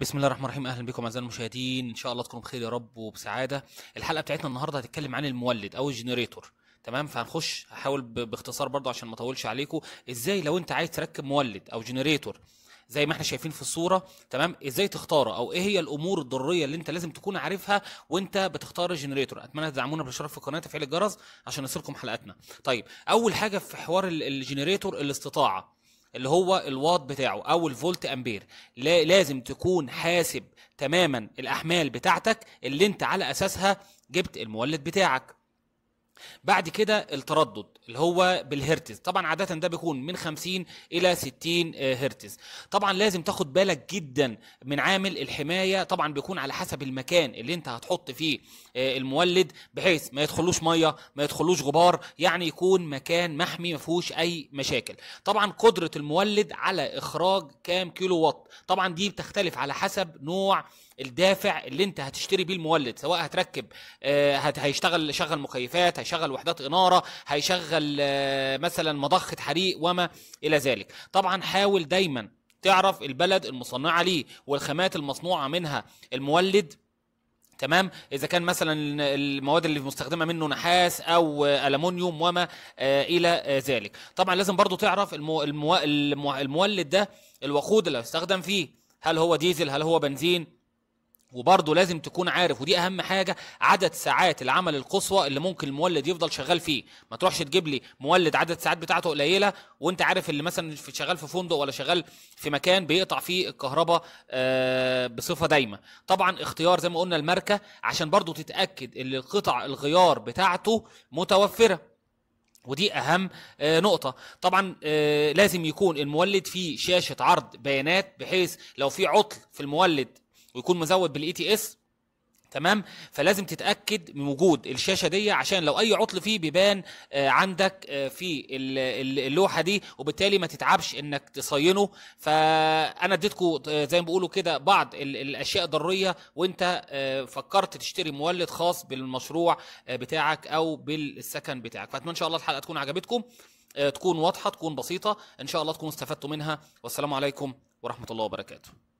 بسم الله الرحمن الرحيم اهلا بكم اعزائي المشاهدين ان شاء الله تكونوا بخير يا رب وبسعاده الحلقه بتاعتنا النهارده هتتكلم عن المولد او الجنريتور تمام فهنخش هحاول باختصار برضو عشان ما اطولش عليكم ازاي لو انت عايز تركب مولد او جنريتور زي ما احنا شايفين في الصوره تمام ازاي تختاره او ايه هي الامور الضروريه اللي انت لازم تكون عارفها وانت بتختار الجنريتور اتمنى تدعمونا بالاشتراك في القناه وتفعيل الجرس عشان يصلكم حلقاتنا طيب اول حاجه في حوار الجنريتور الاستطاعه اللي هو الواط بتاعه او الفولت امبير لازم تكون حاسب تماما الاحمال بتاعتك اللي انت على اساسها جبت المولد بتاعك بعد كده التردد اللي هو بالهرتز طبعا عاده ده بيكون من 50 الى 60 آه، هرتز طبعا لازم تاخد بالك جدا من عامل الحمايه طبعا بيكون على حسب المكان اللي انت هتحط فيه آه، المولد بحيث ما يدخلوش ميه ما يدخلوش غبار يعني يكون مكان محمي ما فيهوش اي مشاكل طبعا قدره المولد على اخراج كام كيلو وات طبعا دي بتختلف على حسب نوع الدافع اللي انت هتشتري بيه المولد سواء هتركب آه، هيشتغل شغل مكيفات هيشغل وحدات اناره هيشغل آه، مثلا مضخه حريق وما الى ذلك طبعا حاول دايما تعرف البلد المصنعه ليه والخامات المصنوعه منها المولد تمام اذا كان مثلا المواد اللي مستخدمه منه نحاس او آه، الومنيوم وما الى ذلك طبعا لازم برضو تعرف المو المو المولد ده الوقود اللي هيستخدم فيه هل هو ديزل هل هو بنزين وبرضه لازم تكون عارف ودي اهم حاجه عدد ساعات العمل القصوى اللي ممكن المولد يفضل شغال فيه ما تروحش تجيب لي مولد عدد ساعات بتاعته قليله وانت عارف اللي مثلا شغال في فندق ولا شغال في مكان بيقطع فيه الكهرباء آه، بصفه دايمه طبعا اختيار زي ما قلنا الماركه عشان برضه تتاكد ان قطع الغيار بتاعته متوفره ودي اهم آه، نقطه طبعا آه، لازم يكون المولد فيه شاشه عرض بيانات بحيث لو في عطل في المولد ويكون مزود بالاي تي e اس تمام فلازم تتاكد من وجود الشاشه دي عشان لو اي عطل فيه بيبان آه، عندك آه، في اللوحه دي وبالتالي ما تتعبش انك تصينه فانا اديتكم آه، زي ما بيقولوا كده بعض الاشياء الضروريه وانت فكرت تشتري مولد خاص بالمشروع بتاعك او بالسكن بتاعك فاتمنى ان شاء الله الحلقه تكون عجبتكم تكون واضحه تكون بسيطه ان شاء الله تكونوا استفدتوا منها والسلام عليكم ورحمه الله وبركاته